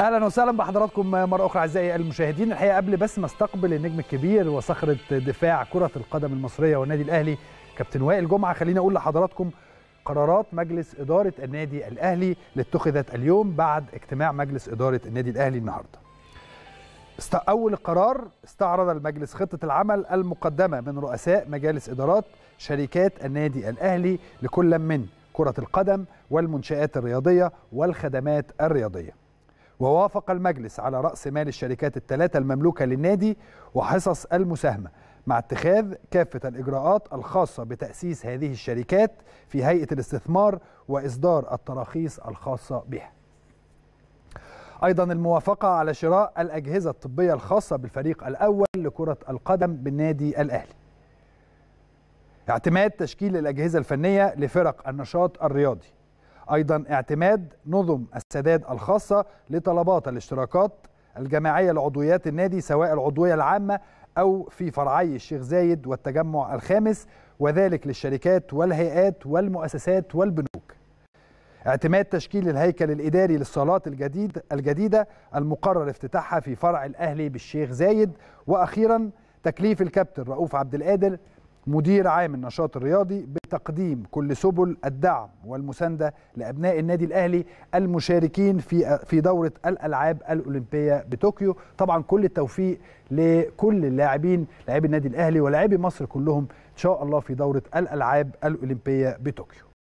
اهلا وسهلا بحضراتكم مره اخرى اعزائي المشاهدين الحقيقه قبل بس ما استقبل النجم الكبير وصخره دفاع كره القدم المصريه والنادي الاهلي كابتن وائل جمعه خليني اقول لحضراتكم قرارات مجلس اداره النادي الاهلي اللي اتخذت اليوم بعد اجتماع مجلس اداره النادي الاهلي النهارده اول قرار استعرض المجلس خطه العمل المقدمه من رؤساء مجالس ادارات شركات النادي الاهلي لكل من كره القدم والمنشات الرياضيه والخدمات الرياضيه ووافق المجلس على رأس مال الشركات الثلاثة المملوكة للنادي وحصص المساهمة مع اتخاذ كافة الإجراءات الخاصة بتأسيس هذه الشركات في هيئة الاستثمار وإصدار التراخيص الخاصة بها أيضا الموافقة على شراء الأجهزة الطبية الخاصة بالفريق الأول لكرة القدم بالنادي الأهلي اعتماد تشكيل الأجهزة الفنية لفرق النشاط الرياضي أيضا اعتماد نظم السداد الخاصة لطلبات الاشتراكات الجماعية لعضويات النادي سواء العضوية العامة أو في فرعي الشيخ زايد والتجمع الخامس وذلك للشركات والهيئات والمؤسسات والبنوك اعتماد تشكيل الهيكل الإداري للصالات الجديد الجديدة المقرر افتتاحها في فرع الأهلي بالشيخ زايد وأخيرا تكليف الكابتن رؤوف عبد القادر مدير عام النشاط الرياضي بتقديم كل سبل الدعم والمسانده لابناء النادي الاهلي المشاركين في في دوره الالعاب الاولمبيه بطوكيو طبعا كل التوفيق لكل اللاعبين لاعبي النادي الاهلي ولاعبي مصر كلهم ان شاء الله في دوره الالعاب الاولمبيه بطوكيو